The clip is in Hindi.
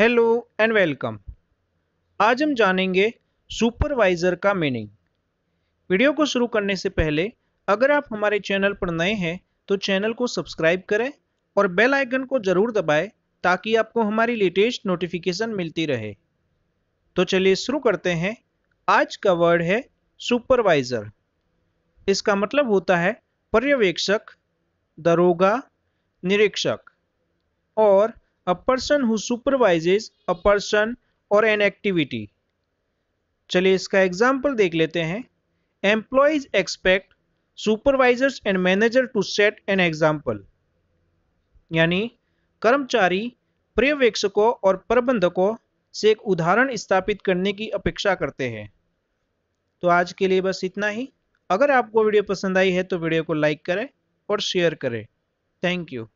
हेलो एंड वेलकम आज हम जानेंगे सुपरवाइज़र का मीनिंग वीडियो को शुरू करने से पहले अगर आप हमारे चैनल पर नए हैं तो चैनल को सब्सक्राइब करें और बेल आइकन को ज़रूर दबाएं ताकि आपको हमारी लेटेस्ट नोटिफिकेशन मिलती रहे तो चलिए शुरू करते हैं आज का वर्ड है सुपरवाइज़र इसका मतलब होता है पर्यवेक्षक दरोगा निरीक्षक और a person who supervises a person और एन एक्टिविटी चलिए इसका एग्जाम्पल देख लेते हैं employees expect supervisors and manager to set an example यानी कर्मचारी पर्यवेक्षकों और प्रबंधकों से एक उदाहरण स्थापित करने की अपेक्षा करते हैं तो आज के लिए बस इतना ही अगर आपको वीडियो पसंद आई है तो वीडियो को लाइक करें और शेयर करें थैंक यू